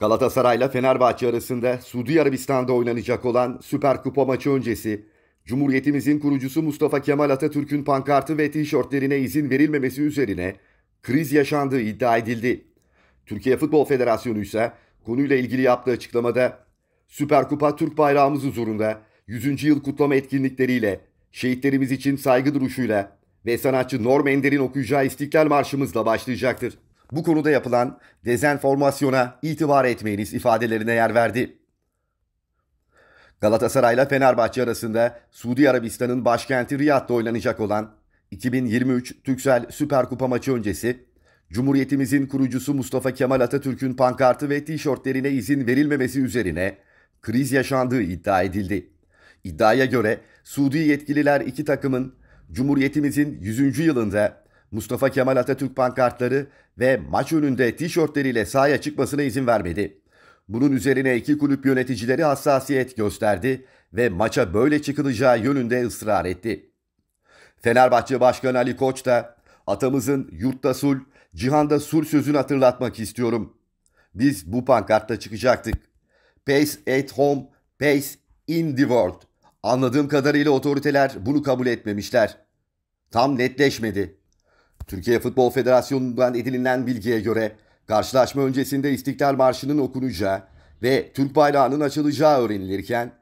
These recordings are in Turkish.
ile Fenerbahçe arasında Suudi Arabistan'da oynanacak olan Süper Kupa maçı öncesi Cumhuriyetimizin kurucusu Mustafa Kemal Atatürk'ün pankartı ve tişörtlerine izin verilmemesi üzerine kriz yaşandığı iddia edildi. Türkiye Futbol Federasyonu ise konuyla ilgili yaptığı açıklamada Süper Kupa Türk bayrağımız huzurunda 100. yıl kutlama etkinlikleriyle, şehitlerimiz için saygı duruşuyla ve sanatçı Norm Ender'in okuyacağı İstiklal Marşımızla başlayacaktır bu konuda yapılan dezenformasyona itibar etmeyiniz ifadelerine yer verdi. Galatasaray'la Fenerbahçe arasında Suudi Arabistan'ın başkenti Riyad'da oynanacak olan 2023 Türksel Süper Kupa maçı öncesi Cumhuriyetimizin kurucusu Mustafa Kemal Atatürk'ün pankartı ve tişörtlerine izin verilmemesi üzerine kriz yaşandığı iddia edildi. İddiaya göre Suudi yetkililer iki takımın Cumhuriyetimizin 100. yılında Mustafa Kemal Atatürk pankartları ve maç önünde tişörtleriyle sahaya çıkmasına izin vermedi. Bunun üzerine iki kulüp yöneticileri hassasiyet gösterdi ve maça böyle çıkılacağı yönünde ısrar etti. Fenerbahçe Başkanı Ali Koç da atamızın yurtta sul, cihanda sul sözünü hatırlatmak istiyorum. Biz bu pankartta çıkacaktık. Pace at home, pace in the world. Anladığım kadarıyla otoriteler bunu kabul etmemişler. Tam netleşmedi. Türkiye Futbol Federasyonu'ndan edinilen bilgiye göre karşılaşma öncesinde İstiklal Marşı'nın okunacağı ve Türk bayrağının açılacağı öğrenilirken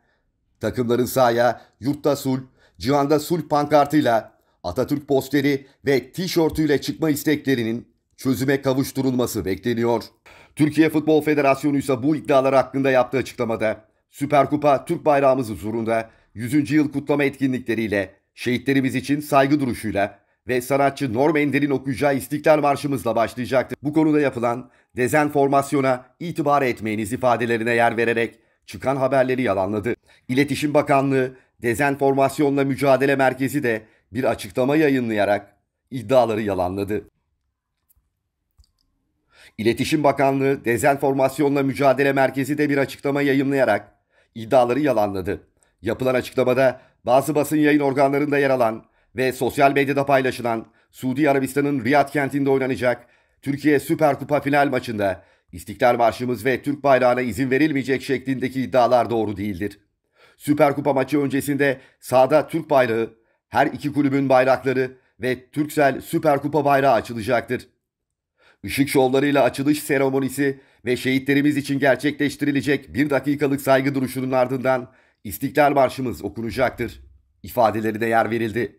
takımların sahaya yurtta sul, civanda sul pankartıyla Atatürk posteri ve tişörtüyle çıkma isteklerinin çözüme kavuşturulması bekleniyor. Türkiye Futbol Federasyonu ise bu iddialar hakkında yaptığı açıklamada Süper Kupa Türk bayrağımız huzurunda 100. yıl kutlama etkinlikleriyle şehitlerimiz için saygı duruşuyla ve sanatçı Norm Ender'in okuyacağı İstiklal Marşımızla başlayacaktı. Bu konuda yapılan dezenformasyona itibar etmeyiniz ifadelerine yer vererek çıkan haberleri yalanladı. İletişim Bakanlığı Dezenformasyonla Mücadele Merkezi de bir açıklama yayınlayarak iddiaları yalanladı. İletişim Bakanlığı Dezenformasyonla Mücadele Merkezi de bir açıklama yayınlayarak iddiaları yalanladı. Yapılan açıklamada bazı basın yayın organlarında yer alan ve sosyal medyada paylaşılan Suudi Arabistan'ın Riyad kentinde oynanacak Türkiye Süper Kupa final maçında İstiklal Marşımız ve Türk bayrağına izin verilmeyecek şeklindeki iddialar doğru değildir. Süper Kupa maçı öncesinde sahada Türk bayrağı, her iki kulübün bayrakları ve Türksel Süper Kupa bayrağı açılacaktır. Işık şovlarıyla açılış seremonisi ve şehitlerimiz için gerçekleştirilecek bir dakikalık saygı duruşunun ardından İstiklal Marşımız okunacaktır. İfadelerine yer verildi.